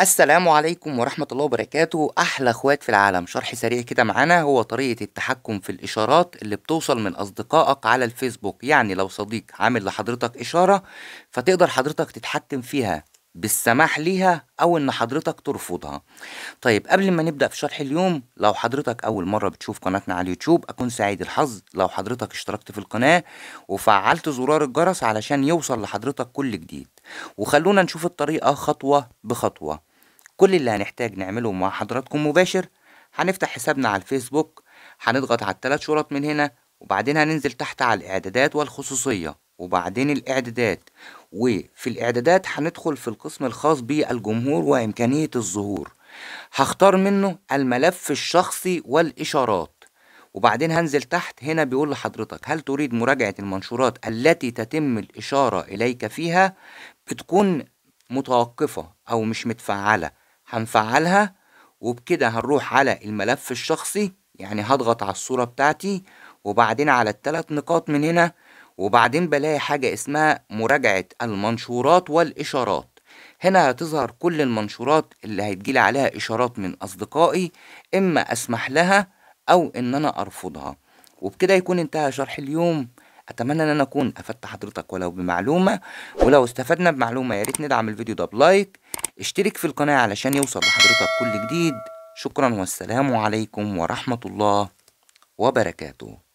السلام عليكم ورحمة الله وبركاته أحلى أخوات في العالم شرح سريع كده معانا هو طريقة التحكم في الإشارات اللي بتوصل من أصدقائك على الفيسبوك يعني لو صديق عامل لحضرتك إشارة فتقدر حضرتك تتحكم فيها بالسماح ليها أو إن حضرتك ترفضها طيب قبل ما نبدأ في شرح اليوم لو حضرتك أول مرة بتشوف قناتنا على اليوتيوب أكون سعيد الحظ لو حضرتك اشتركت في القناة وفعلت زرار الجرس علشان يوصل لحضرتك كل جديد وخلونا نشوف الطريقة خطوة بخطوة كل اللي هنحتاج نعمله مع حضراتكم مباشر هنفتح حسابنا على الفيسبوك هنضغط على الثلاث شروط من هنا وبعدين هننزل تحت على الاعدادات والخصوصية وبعدين الاعدادات وفي الاعدادات هندخل في القسم الخاص بالجمهور وامكانية الظهور هختار منه الملف الشخصي والاشارات وبعدين هنزل تحت هنا بيقول لحضرتك هل تريد مراجعة المنشورات التي تتم الإشارة إليك فيها بتكون متوقفة أو مش متفعلة هنفعلها وبكده هنروح على الملف الشخصي يعني هضغط على الصورة بتاعتي وبعدين على الثلاث نقاط من هنا وبعدين بلاقي حاجة اسمها مراجعة المنشورات والإشارات هنا هتظهر كل المنشورات اللي هيتجيلي عليها إشارات من أصدقائي إما أسمح لها أو إن أنا أرفضها وبكده يكون انتهى شرح اليوم اتمنى ان انا اكون افدت حضرتك ولو بمعلومه ولو استفدنا بمعلومه يا ريت ندعم الفيديو ده بلايك اشترك في القناة علشان يوصل لحضرتك كل جديد شكرا والسلام عليكم ورحمة الله وبركاته